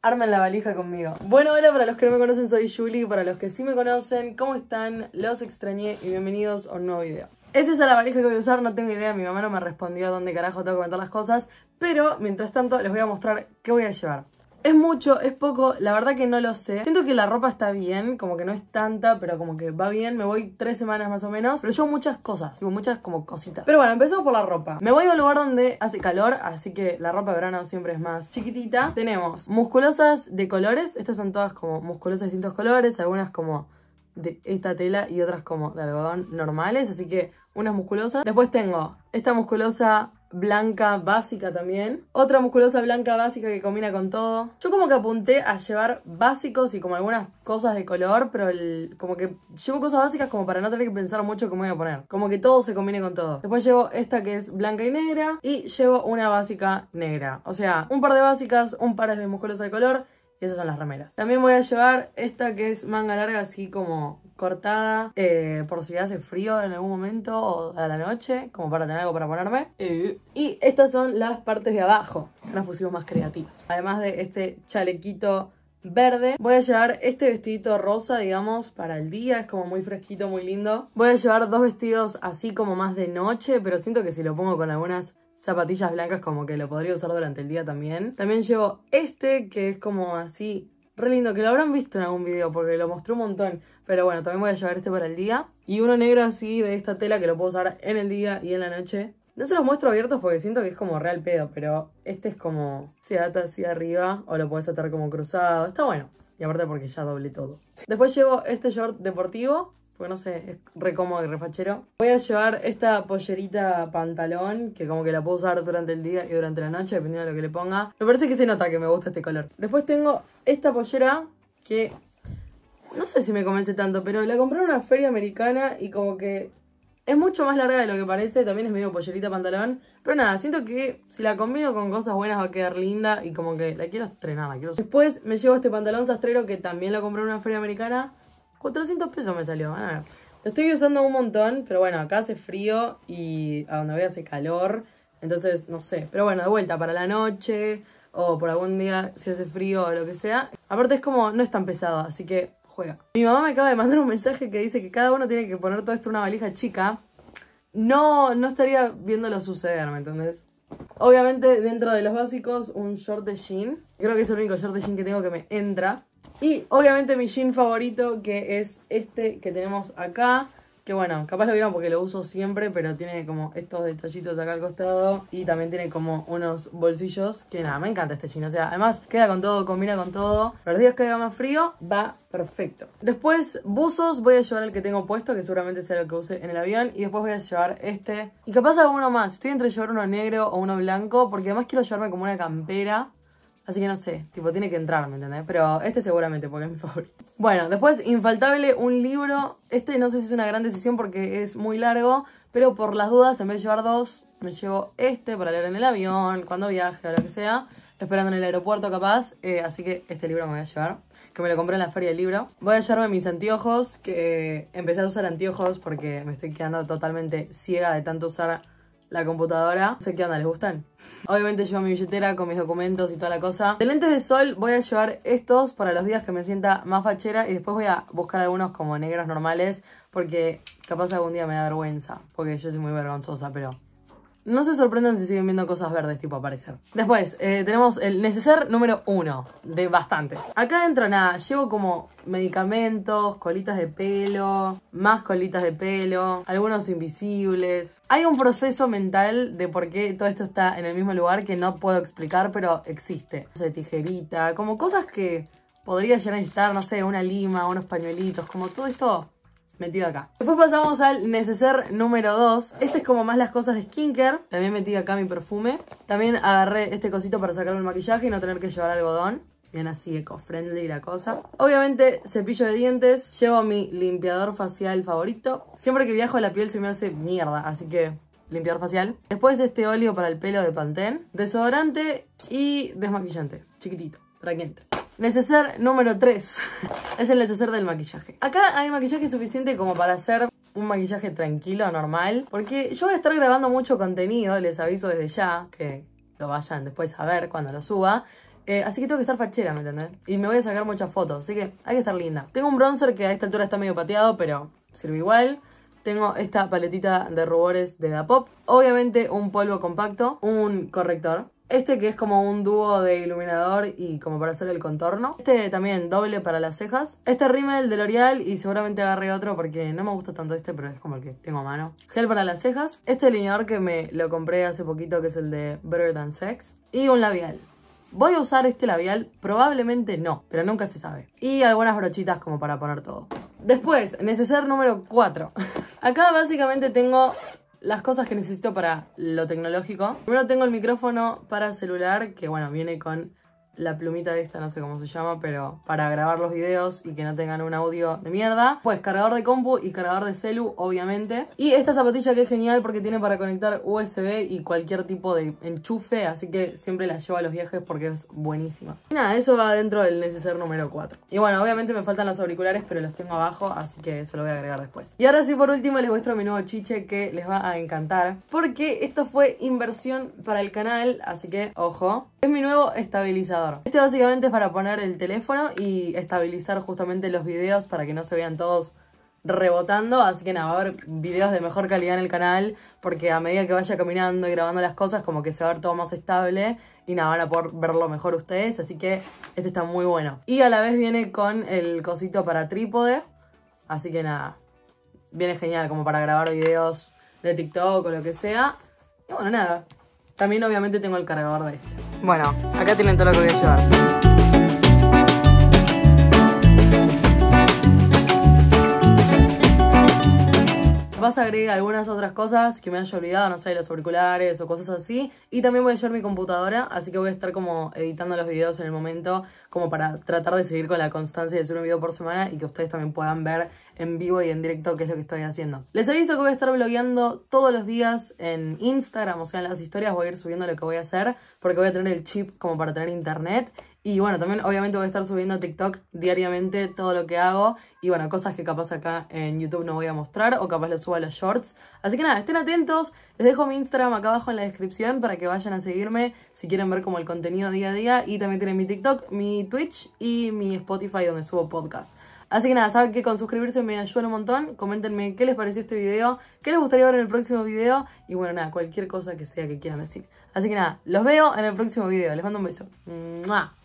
Armen la valija conmigo. Bueno, hola, para los que no me conocen soy Julie, para los que sí me conocen, ¿cómo están? Los extrañé y bienvenidos a un nuevo video. Esa ¿Es la valija que voy a usar? No tengo idea, mi mamá no me respondió dónde carajo tengo que meter las cosas, pero mientras tanto les voy a mostrar qué voy a llevar. ¿Es mucho? ¿Es poco? La verdad que no lo sé. Siento que la ropa está bien, como que no es tanta, pero como que va bien. Me voy tres semanas más o menos. Pero yo muchas cosas, muchas como cositas. Pero bueno, empezamos por la ropa. Me voy a un lugar donde hace calor, así que la ropa de verano siempre es más chiquitita. Tenemos musculosas de colores. Estas son todas como musculosas de distintos colores. Algunas como de esta tela y otras como de algodón normales. Así que unas musculosas. Después tengo esta musculosa blanca básica también. Otra musculosa blanca básica que combina con todo. Yo como que apunté a llevar básicos y como algunas cosas de color, pero como que llevo cosas básicas como para no tener que pensar mucho cómo voy a poner. Como que todo se combine con todo. Después llevo esta que es blanca y negra y llevo una básica negra. O sea, un par de básicas, un par de musculosa de color y esas son las remeras. También voy a llevar esta que es manga larga así como cortada. Eh, por si hace frío en algún momento o a la noche. Como para tener algo para ponerme. Eh. Y estas son las partes de abajo. las pusimos más creativas. Además de este chalequito verde. Voy a llevar este vestidito rosa, digamos, para el día. Es como muy fresquito, muy lindo. Voy a llevar dos vestidos así como más de noche, pero siento que si lo pongo con algunas zapatillas blancas como que lo podría usar durante el día también. También llevo este que es como así, re lindo, que lo habrán visto en algún video porque lo mostró un montón. Pero bueno, también voy a llevar este para el día. Y uno negro así de esta tela que lo puedo usar en el día y en la noche. No se los muestro abiertos porque siento que es como real pedo, pero este es como se ata así arriba o lo puedes atar como cruzado. Está bueno. Y aparte porque ya doble todo. Después llevo este short deportivo porque no sé, es re cómodo y refachero. Voy a llevar esta pollerita pantalón, que como que la puedo usar durante el día y durante la noche, dependiendo de lo que le ponga. Me parece que se nota que me gusta este color. Después tengo esta pollera que no sé si me convence tanto, pero la compré en una feria americana y como que es mucho más larga de lo que parece, también es medio pollerita pantalón. Pero nada, siento que si la combino con cosas buenas va a quedar linda y como que la quiero estrenar, la quiero... Después me llevo este pantalón sastrero que también la compré en una feria americana. 400 pesos me salió, Lo estoy usando un montón, pero bueno, acá hace frío y a donde voy hace calor. Entonces, no sé. Pero bueno, de vuelta para la noche o por algún día si hace frío o lo que sea. Aparte es como, no es tan pesado, así que juega. Mi mamá me acaba de mandar un mensaje que dice que cada uno tiene que poner todo esto en una valija chica. No, no estaría viéndolo suceder, ¿me entendés? Obviamente dentro de los básicos un short de jean. Creo que es el único short de jean que tengo que me entra. Y obviamente mi jean favorito, que es este que tenemos acá. Que bueno, capaz lo vieron porque lo uso siempre, pero tiene como estos detallitos acá al costado. Y también tiene como unos bolsillos. Que nada, me encanta este jean. O sea, además queda con todo, combina con todo. Pero los días que haga más frío, va perfecto. Después, buzos, voy a llevar el que tengo puesto, que seguramente sea lo que use en el avión. Y después voy a llevar este. Y capaz alguno más. Estoy entre llevar uno negro o uno blanco, porque además quiero llevarme como una campera. Así que no sé, tipo, tiene que entrar, ¿me entendés? Pero este seguramente, porque es mi favorito. Bueno, después, infaltable, un libro. Este no sé si es una gran decisión porque es muy largo, pero por las dudas, en vez de llevar dos, me llevo este para leer en el avión, cuando viaje o lo que sea, esperando en el aeropuerto capaz. Eh, así que este libro me voy a llevar, que me lo compré en la feria del libro. Voy a llevarme mis anteojos, que eh, empecé a usar anteojos porque me estoy quedando totalmente ciega de tanto usar la computadora. No sé qué onda, ¿les gustan? Obviamente llevo mi billetera con mis documentos y toda la cosa. De lentes de sol voy a llevar estos para los días que me sienta más fachera y después voy a buscar algunos como negros normales porque capaz algún día me da vergüenza, porque yo soy muy vergonzosa, pero no se sorprendan si siguen viendo cosas verdes tipo aparecer. Después, eh, tenemos el neceser número uno, de bastantes. Acá adentro nada, llevo como medicamentos, colitas de pelo, más colitas de pelo, algunos invisibles. Hay un proceso mental de por qué todo esto está en el mismo lugar que no puedo explicar, pero existe. No sé, tijerita, como cosas que podría ya necesitar, no sé, una lima, unos pañuelitos, como todo esto metido acá. Después pasamos al neceser número 2. Este es como más las cosas de skincare. También metí acá mi perfume. También agarré este cosito para sacarme el maquillaje y no tener que llevar algodón. Bien así eco-friendly la cosa. Obviamente cepillo de dientes. Llevo mi limpiador facial favorito. Siempre que viajo la piel se me hace mierda, así que limpiador facial. Después este óleo para el pelo de Pantene. Desodorante y desmaquillante. Chiquitito, para que Neceser número 3 es el neceser del maquillaje. Acá hay maquillaje suficiente como para hacer un maquillaje tranquilo, normal, porque yo voy a estar grabando mucho contenido, les aviso desde ya, que lo vayan después a ver cuando lo suba. Eh, así que tengo que estar fachera, ¿me entendés? Y me voy a sacar muchas fotos, así que hay que estar linda. Tengo un bronzer que a esta altura está medio pateado, pero sirve igual. Tengo esta paletita de rubores de Da Pop. Obviamente un polvo compacto, un corrector este que es como un dúo de iluminador y como para hacer el contorno. Este también doble para las cejas. Este rímel de L'Oreal y seguramente agarré otro porque no me gusta tanto este, pero es como el que tengo a mano. Gel para las cejas. Este delineador que me lo compré hace poquito que es el de Better Than Sex. Y un labial. ¿Voy a usar este labial? Probablemente no, pero nunca se sabe. Y algunas brochitas como para poner todo. Después, neceser número 4. Acá básicamente tengo las cosas que necesito para lo tecnológico. Primero tengo el micrófono para celular, que bueno, viene con la plumita de esta, no sé cómo se llama, pero para grabar los videos y que no tengan un audio de mierda. Pues cargador de compu y cargador de celu, obviamente. Y esta zapatilla que es genial porque tiene para conectar USB y cualquier tipo de enchufe, así que siempre la llevo a los viajes porque es buenísima. Y nada, eso va dentro del necesario número 4. Y bueno, obviamente me faltan los auriculares, pero los tengo abajo, así que eso lo voy a agregar después. Y ahora sí, por último, les muestro mi nuevo chiche que les va a encantar, porque esto fue inversión para el canal, así que ojo. Es mi nuevo estabilizador. Este básicamente es para poner el teléfono y estabilizar justamente los videos para que no se vean todos rebotando, así que nada, va a haber videos de mejor calidad en el canal, porque a medida que vaya caminando y grabando las cosas, como que se va a ver todo más estable y nada, van a poder verlo mejor ustedes, así que este está muy bueno. Y a la vez viene con el cosito para trípode, así que nada, viene genial como para grabar videos de TikTok o lo que sea. Y bueno, nada, también obviamente tengo el cargador de este. Bueno, acá tienen todo lo que voy a llevar. a agregar algunas otras cosas que me haya olvidado, no sé, los auriculares o cosas así. Y también voy a llevar mi computadora, así que voy a estar como editando los videos en el momento, como para tratar de seguir con la constancia de hacer un video por semana y que ustedes también puedan ver en vivo y en directo qué es lo que estoy haciendo. Les aviso que voy a estar blogueando todos los días en Instagram, o sea, en las historias voy a ir subiendo lo que voy a hacer, porque voy a tener el chip como para tener internet. Y bueno, también obviamente voy a estar subiendo a TikTok diariamente todo lo que hago. Y bueno, cosas que capaz acá en YouTube no voy a mostrar o capaz lo subo a los shorts. Así que nada, estén atentos. Les dejo mi Instagram acá abajo en la descripción para que vayan a seguirme si quieren ver como el contenido día a día. Y también tienen mi TikTok, mi Twitch y mi Spotify donde subo podcast. Así que nada, saben que con suscribirse me ayudan un montón. Coméntenme qué les pareció este video, qué les gustaría ver en el próximo video. Y bueno, nada, cualquier cosa que sea que quieran decir. Así que nada, los veo en el próximo video. Les mando un beso.